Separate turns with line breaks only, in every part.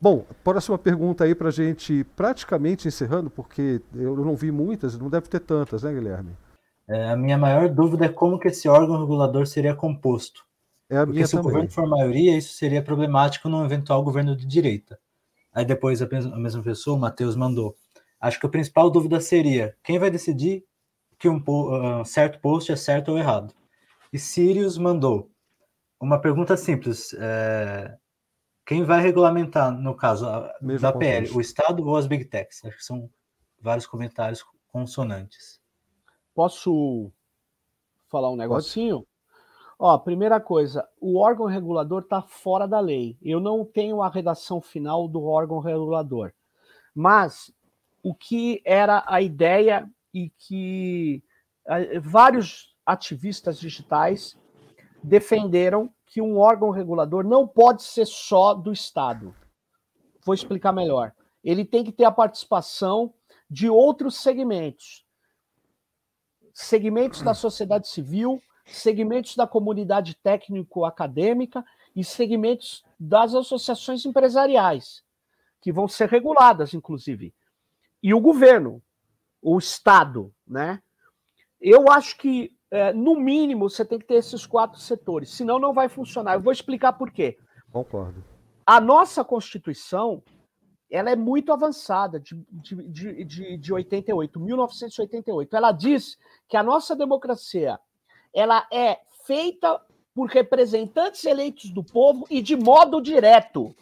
Bom, próxima pergunta aí para gente praticamente encerrando, porque eu não vi muitas, não deve ter tantas, né, Guilherme? É, a minha maior dúvida é como que esse órgão regulador seria composto. É a porque se também. o governo for maioria, isso seria problemático num eventual governo de direita. Aí depois a mesma pessoa, o Matheus, mandou. Acho que a principal dúvida seria quem vai decidir que um, ah, certo posto é certo ou errado. E Sirius mandou uma pergunta simples. É, quem vai regulamentar, no caso a,
da PL, o Estado ou as Big
Techs? Acho que são vários comentários consonantes.
Posso falar um negocinho? Pode. Ó, primeira coisa, o órgão regulador está fora da lei. Eu não tenho a redação final do órgão regulador. Mas o que era a ideia e que eh, vários ativistas digitais defenderam que um órgão regulador não pode ser só do Estado. Vou explicar melhor. Ele tem que ter a participação de outros segmentos. Segmentos da sociedade civil, segmentos da comunidade técnico-acadêmica e segmentos das associações empresariais, que vão ser reguladas, inclusive. E o governo, o Estado, né? Eu acho que é, no mínimo, você tem que ter esses quatro setores, senão não vai funcionar. Eu vou explicar por quê. Concordo. A nossa Constituição ela é muito avançada, de, de, de, de, 88, 1988. Ela diz que a nossa democracia ela é feita por representantes eleitos do povo e de modo direto.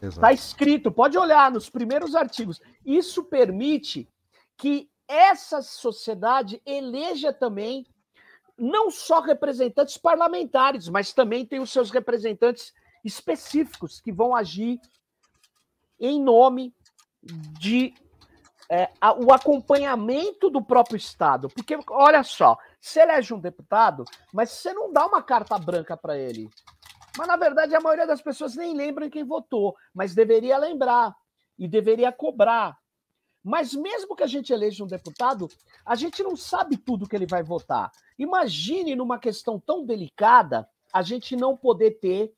Está escrito, pode olhar nos primeiros artigos. Isso permite que essa sociedade eleja também não só representantes parlamentares, mas também tem os seus representantes específicos que vão agir em nome de é, a, o acompanhamento do próprio Estado. Porque, olha só, você elege um deputado, mas você não dá uma carta branca para ele. Mas, na verdade, a maioria das pessoas nem lembra quem votou, mas deveria lembrar e deveria cobrar. Mas mesmo que a gente eleja um deputado, a gente não sabe tudo que ele vai votar. Imagine numa questão tão delicada a gente não poder ter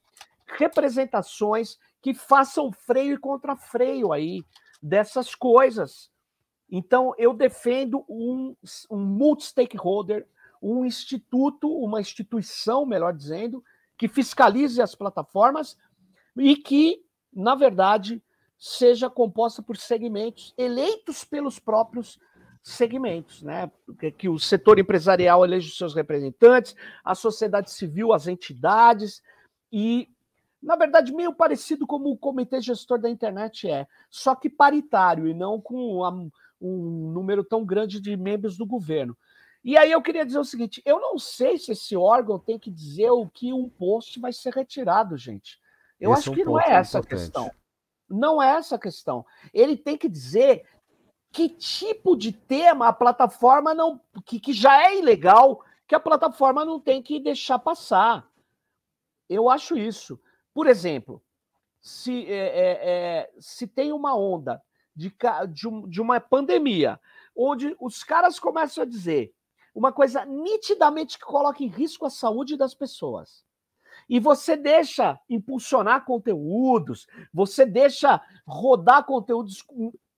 representações que façam freio e freio aí dessas coisas. Então, eu defendo um, um multi-stakeholder, um instituto, uma instituição, melhor dizendo, que fiscalize as plataformas e que, na verdade, seja composta por segmentos eleitos pelos próprios segmentos, né? Que o setor empresarial elege os seus representantes, a sociedade civil, as entidades e na verdade, meio parecido como o comitê gestor da internet é, só que paritário e não com um número tão grande de membros do governo. E aí eu queria dizer o seguinte: eu não sei se esse órgão tem que dizer o que um post vai ser retirado, gente. Eu esse acho é um que não é essa a questão. Não é essa a questão. Ele tem que dizer que tipo de tema a plataforma não. que, que já é ilegal, que a plataforma não tem que deixar passar. Eu acho isso. Por exemplo, se, é, é, é se tem uma onda de, de, um, de uma pandemia, onde os caras começam a dizer uma coisa nitidamente que coloca em risco a saúde das pessoas. E você deixa impulsionar conteúdos, você deixa rodar conteúdos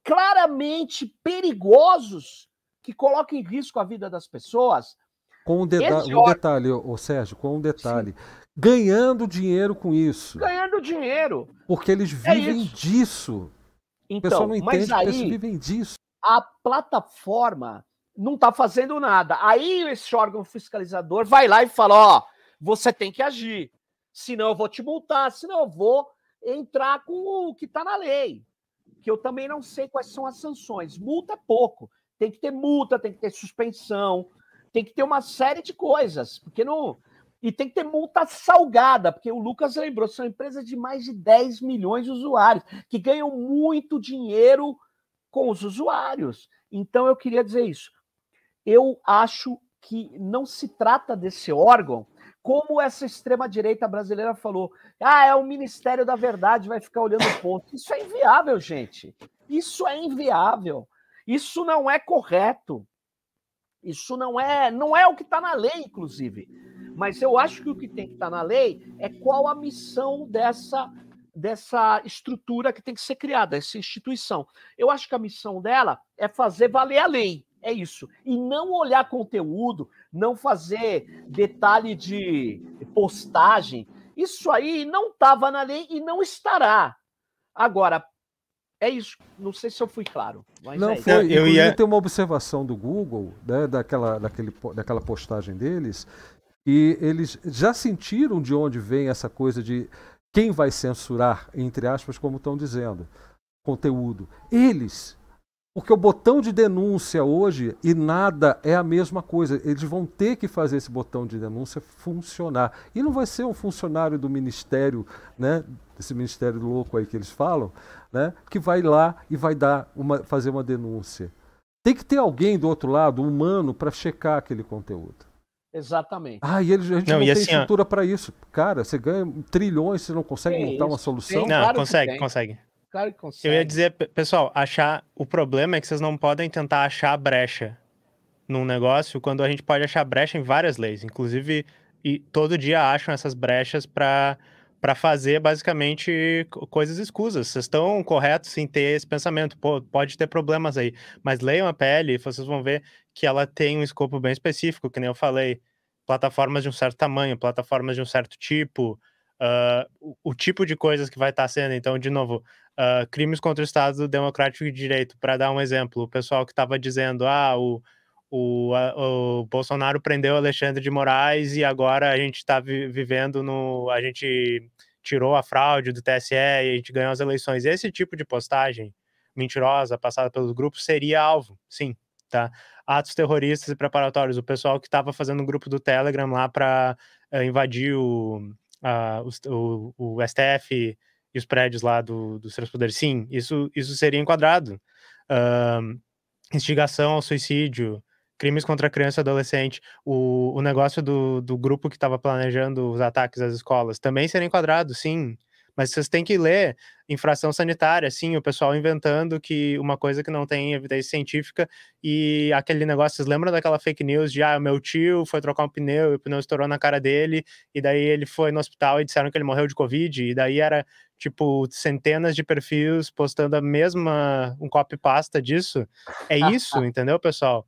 claramente perigosos que colocam em risco a vida das pessoas.
Com um, deta um detalhe, ô, Sérgio, com um detalhe. Sim. Ganhando dinheiro com isso.
Ganhando dinheiro.
Porque eles é vivem é disso. Então, o pessoal não entende aí, eles vivem
disso. A plataforma não está fazendo nada. Aí esse órgão fiscalizador vai lá e fala: ó, você tem que agir senão eu vou te multar, senão eu vou entrar com o que está na lei. Que eu também não sei quais são as sanções. Multa é pouco. Tem que ter multa, tem que ter suspensão, tem que ter uma série de coisas. Porque não. E tem que ter multa salgada, porque o Lucas lembrou, são empresas de mais de 10 milhões de usuários, que ganham muito dinheiro com os usuários. Então eu queria dizer isso. Eu acho que não se trata desse órgão como essa extrema-direita brasileira falou: ah, é o Ministério da Verdade, vai ficar olhando o ponto. Isso é inviável, gente. Isso é inviável. Isso não é correto. Isso não é, não é o que está na lei, inclusive. Mas eu acho que o que tem que estar tá na lei é qual a missão dessa dessa estrutura que tem que ser criada, essa instituição. Eu acho que a missão dela é fazer valer a lei. É isso. E não olhar conteúdo, não fazer detalhe de postagem. Isso aí não estava na lei e não estará. Agora, é isso. Não sei se eu fui claro. não, é foi. Eu ia...
tem uma observação do Google, né, daquela, daquele, daquela postagem deles, e eles já sentiram de onde vem essa coisa de quem vai censurar, entre aspas, como estão dizendo, conteúdo. Eles porque o botão de denúncia hoje e nada é a mesma coisa. Eles vão ter que fazer esse botão de denúncia funcionar. E não vai ser um funcionário do ministério, né, desse ministério louco aí que eles falam, né, que vai lá e vai dar uma, fazer uma denúncia. Tem que ter alguém do outro lado, humano, para checar aquele conteúdo.
Exatamente. Ah, e
eles, a gente não, não tem assim, estrutura para isso. Cara,
você ganha trilhões, você não consegue
montar isso. uma solução. não, claro consegue, consegue.
Claro que consegue. Eu ia dizer, pessoal, achar. O problema é que vocês não podem tentar achar brecha num negócio quando a gente pode achar brecha em várias leis. Inclusive, e todo dia acham essas brechas para para fazer basicamente coisas escusas. Vocês estão corretos em ter esse pensamento. Pô, pode ter problemas aí. Mas leiam a PL e vocês vão ver que ela tem um escopo bem específico, que nem eu falei. Plataformas de um certo tamanho, plataformas de um certo tipo, Uh, o, o, tipo de coisas que vai estar tá sendo. Então, de novo, uh, crimes contra o Estado Democrático de Direito, para dar um exemplo, o pessoal que estava dizendo, ah, o, o, a, o, Bolsonaro prendeu Alexandre de Moraes e agora a gente está vi vivendo no. A gente tirou a fraude do TSE e a gente ganhou as eleições. Esse tipo de postagem mentirosa passada pelos grupos seria alvo, sim. Tá? Atos terroristas e preparatórios. O pessoal que estava fazendo o grupo do Telegram lá para uh, eh, invadir o, uh, o, o, STF e os prédios lá do, dos três poderes, sim, isso, isso seria enquadrado. Uh, instigação ao suicídio, crimes contra criança e adolescente, o, o negócio do, do grupo que estava planejando os ataques às escolas também seria enquadrado, sim. Mas vocês têm que ler infração sanitária, assim, o pessoal inventando que uma coisa que não tem evidência científica e aquele negócio, vocês lembram daquela fake news de, ah, meu tio foi trocar um pneu e o pneu estourou na cara dele e daí ele foi no hospital e disseram que ele morreu de covid e daí era, tipo, centenas de perfis postando a mesma, um copy-pasta disso. É isso, entendeu, pessoal?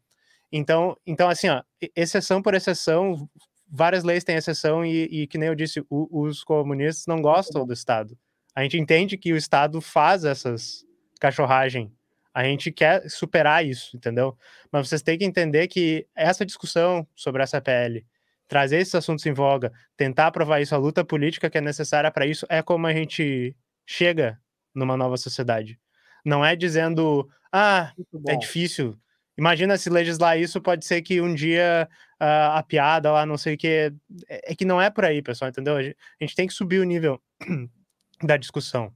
Então, então assim, ó, exceção por exceção, várias leis têm exceção e, e que nem eu disse, o, os comunistas não gostam do Estado. A gente entende que o Estado faz essas cachorragem. A gente quer superar isso, entendeu? Mas vocês têm que entender que essa discussão sobre essa PL, trazer esses assuntos em voga, tentar aprovar isso, a luta política que é necessária para isso, é como a gente chega numa nova sociedade. Não é dizendo, ah, é difícil, Imagina se legislar isso, pode ser que um dia uh, a piada lá, não sei o que. É, é, que não é por aí, pessoal, entendeu? A gente, tem que subir o nível da discussão.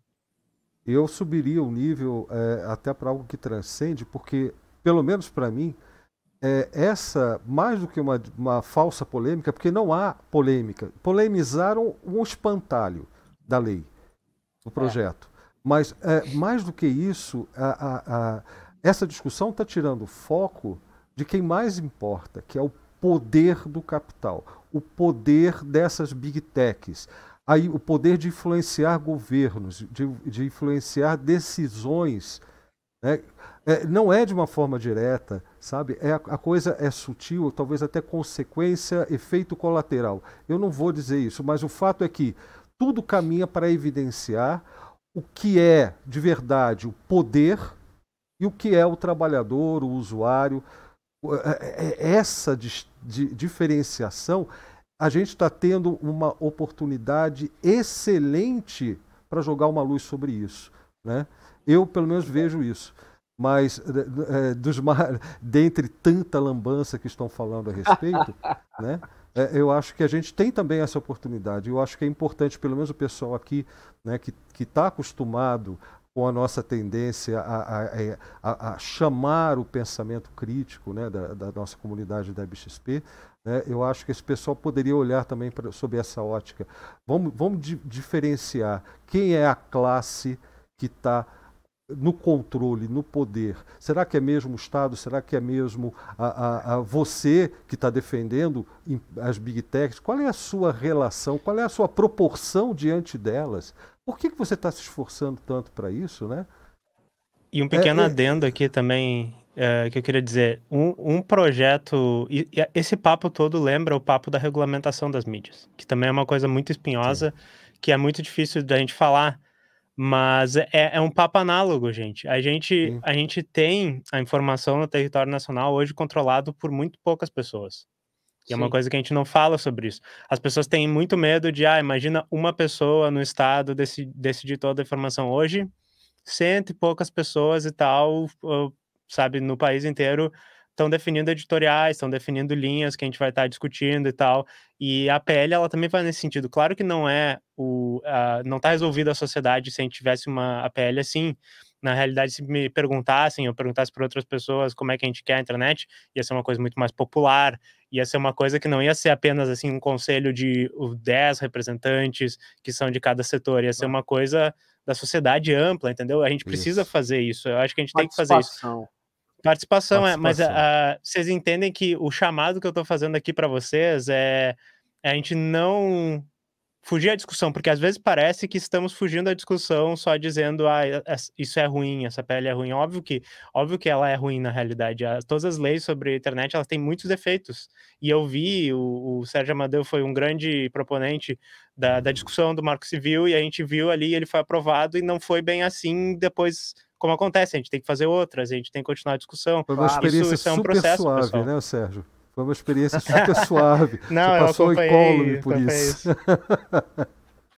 Eu subiria o nível é, até para algo que transcende, porque, pelo menos para mim, é, essa, mais do que uma, uma falsa polêmica, porque não há polêmica. Polemizaram um espantalho da lei, do é. projeto. É. Mas, é, mais do que isso, a, a essa discussão está tirando foco de quem mais importa, que é o poder do capital, o poder dessas big techs, aí, o poder de influenciar governos, de, de influenciar decisões. Né? É, não é de uma forma direta, sabe? É, a coisa é sutil, talvez até consequência, efeito colateral. Eu não vou dizer isso, mas o fato é que tudo caminha para evidenciar o que é de verdade o poder e o que é o trabalhador, o usuário. É, é, é, essa diferenciação, a gente está tendo uma oportunidade excelente para jogar uma luz sobre isso. Né? Eu, pelo menos, vejo isso. Mas, é, dos, dentre tanta lambança que estão falando a respeito, né? É, eu acho que a gente tem também essa oportunidade. Eu acho que é importante, pelo menos o pessoal aqui, né, que está acostumado com a nossa tendência a, a, é, a, a chamar o pensamento crítico né, da, da, nossa comunidade da BXP, né, eu acho que esse pessoal poderia olhar também pra, sob essa ótica. Vamos, vamos di diferenciar quem é a classe que está no controle, no poder? Será que é mesmo o Estado? Será que é mesmo a, a, a você que está defendendo as big techs? Qual é a sua relação? Qual é a sua proporção diante delas? Por que, que você está se esforçando
tanto para isso, né? E um pequeno é, é, adendo aqui também, é, que eu queria dizer, um, um projeto, e, e esse papo todo lembra o papo da regulamentação das mídias, que também é uma coisa muito espinhosa, Sim. que é muito difícil da gente falar, mas é, é um papo análogo, gente. A gente, a gente tem a informação no território nacional hoje controlado por muito poucas pessoas. E é uma coisa que a gente não fala sobre isso. As pessoas têm muito medo de, ah, imagina uma pessoa no estado decidir decidi toda a informação. Hoje, cento e poucas pessoas e tal, sabe, no país inteiro, estão definindo editoriais, estão definindo linhas que a gente vai estar tá discutindo e tal. E a PL, ela também vai nesse sentido. Claro que não é o. A, não está resolvida a sociedade se a gente tivesse uma APL assim na realidade, se me perguntassem ou perguntasse para outras pessoas como é que a gente quer a internet, ia ser uma coisa muito mais popular, ia ser uma coisa que não ia ser apenas assim um conselho de 10 representantes que são de cada setor, ia ser uma coisa da sociedade ampla, entendeu? A gente precisa isso. fazer isso. Eu acho que a gente tem que fazer isso. Participação, Participação. é, mas uh, vocês entendem que o chamado que eu estou fazendo aqui para vocês é, é a gente não fugir à discussão, porque às vezes parece que estamos fugindo da discussão só dizendo ah, é, é, isso é ruim, essa pele é ruim. Óbvio que, óbvio que ela é ruim na realidade. todas as leis sobre a internet elas têm muitos defeitos. E eu vi, o, o Sérgio Amadeu foi um grande proponente da, da discussão do Marco Civil e a gente viu ali, ele foi aprovado e não foi bem assim depois como acontece, a gente tem que fazer outras, a gente tem que continuar a discussão. Foi uma experiência isso, isso é um processo, suave, pessoal.
né, Sérgio? Foi uma experiência super suave. Não, Você passou eu acompanhei, por isso. isso.